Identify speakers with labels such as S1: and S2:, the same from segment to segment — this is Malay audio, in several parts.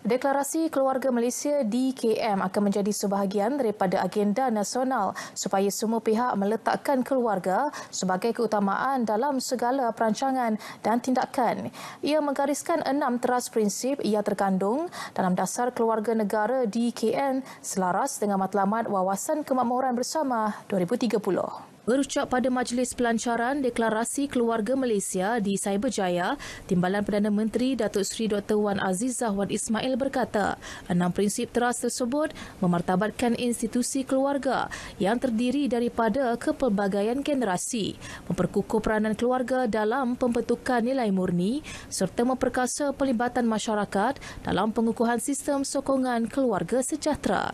S1: Deklarasi keluarga Malaysia di KM akan menjadi sebahagian daripada agenda nasional supaya semua pihak meletakkan keluarga sebagai keutamaan dalam segala perancangan dan tindakan. Ia menggariskan enam teras prinsip yang terkandung dalam dasar keluarga negara di KM selaras dengan matlamat wawasan kemakmuran bersama 2030. Berucap pada majlis pelancaran deklarasi keluarga Malaysia di Cyberjaya, Timbalan Perdana Menteri Datuk Seri Dr. Wan Azizah Wan Ismail berkata, enam prinsip teras tersebut memartabatkan institusi keluarga yang terdiri daripada kepelbagaian generasi, memperkukuh peranan keluarga dalam pembentukan nilai murni serta memperkasa pelibatan masyarakat dalam pengukuhan sistem sokongan keluarga sejahtera.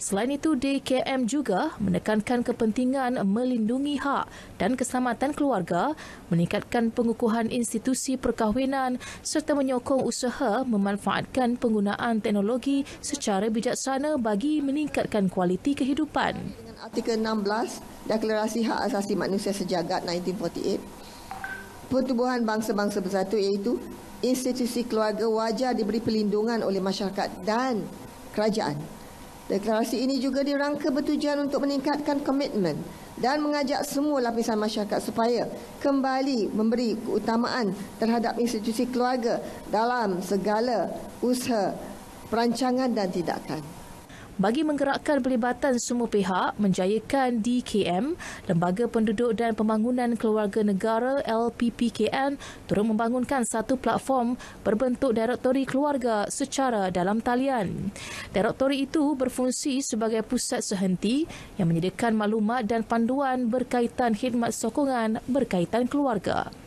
S1: Selain itu, DKM juga menekankan kepentingan melindungi hak dan keselamatan keluarga, meningkatkan pengukuhan institusi perkahwinan serta menyokong usaha memanfaatkan penggunaan teknologi secara bijaksana bagi meningkatkan kualiti
S2: kehidupan. Artikel 16 Deklarasi Hak Asasi Manusia Sejagat 1948 Pertubuhan bangsa-bangsa bersatu iaitu institusi keluarga wajar diberi pelindungan oleh masyarakat dan kerajaan Deklarasi ini juga dirangka bertujuan untuk meningkatkan komitmen dan mengajak semua lapisan masyarakat supaya kembali memberi keutamaan terhadap institusi keluarga dalam segala usaha perancangan dan tindakan bagi menggerakkan pelibatan semua
S1: pihak menjayakan DKM, Lembaga Penduduk dan Pembangunan Keluarga Negara LPPKN turut membangunkan satu platform berbentuk Direktori Keluarga secara dalam talian. Direktori itu berfungsi sebagai pusat sehenti yang menyediakan maklumat dan panduan berkaitan khidmat sokongan berkaitan keluarga.